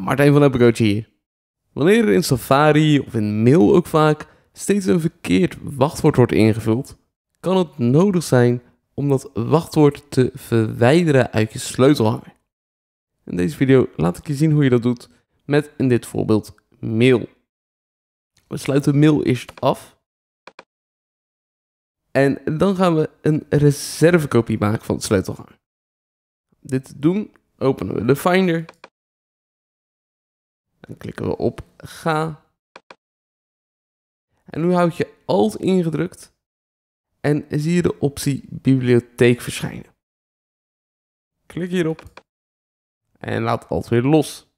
Martijn van Apperootje hier. Wanneer er in Safari of in mail ook vaak steeds een verkeerd wachtwoord wordt ingevuld, kan het nodig zijn om dat wachtwoord te verwijderen uit je sleutelhanger. In deze video laat ik je zien hoe je dat doet met in dit voorbeeld mail. We sluiten mail eerst af. En dan gaan we een reservekopie maken van het sleutelhanger. Dit doen openen we de Finder dan klikken we op ga. En nu houd je Alt ingedrukt en zie je de optie bibliotheek verschijnen. Klik hierop en laat Alt weer los.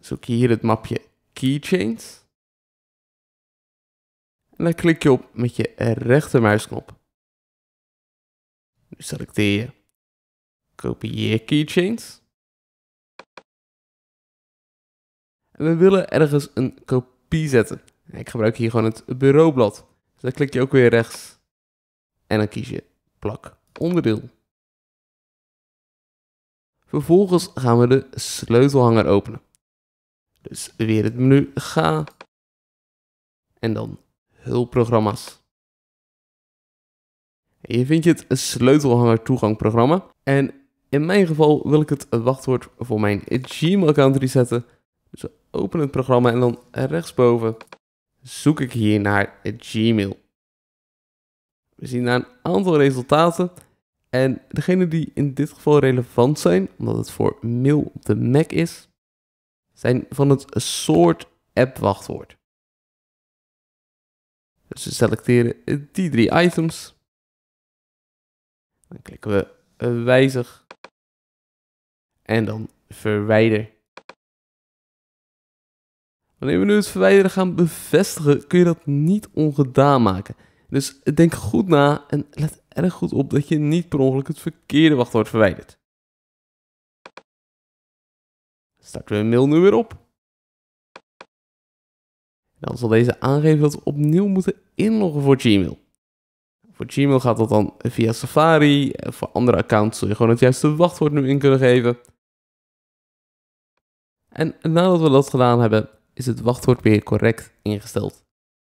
zoek je hier het mapje Keychains. En dan klik je op met je rechtermuisknop. Nu selecteer je Kopieer Keychains. we willen ergens een kopie zetten. Ik gebruik hier gewoon het bureaublad. Dus dan klik je ook weer rechts en dan kies je plak onderdeel. Vervolgens gaan we de sleutelhanger openen. Dus weer het menu ga en dan hulpprogramma's. Hier vind je het sleutelhanger toegangprogramma. En in mijn geval wil ik het wachtwoord voor mijn Gmail account resetten open het programma en dan rechtsboven zoek ik hier naar Gmail. We zien daar een aantal resultaten. En degene die in dit geval relevant zijn, omdat het voor mail op de Mac is, zijn van het soort app wachtwoord. Dus we selecteren die drie items. Dan klikken we eh, wijzig. En dan verwijder. Wanneer we nu het verwijderen gaan bevestigen, kun je dat niet ongedaan maken. Dus denk goed na en let erg goed op dat je niet per ongeluk het verkeerde wachtwoord verwijdert. Starten we een mail nu weer op. Dan zal deze aangeven dat we opnieuw moeten inloggen voor Gmail. Voor Gmail gaat dat dan via Safari. Voor andere accounts zul je gewoon het juiste wachtwoord nu in kunnen geven. En nadat we dat gedaan hebben, is het wachtwoord weer correct ingesteld.